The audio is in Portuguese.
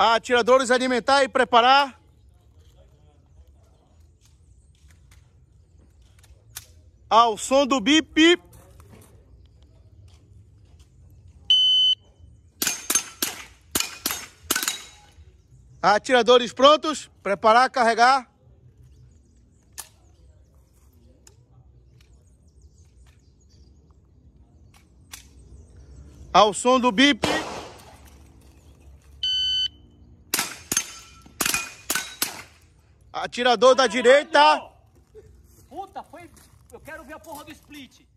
a Atiradores Alimentar e Preparar. Ao som do bip. Atiradores prontos. Preparar, carregar. Ao som do bip. Atirador da direita. Puta, foi. Eu quero ver a porra do split.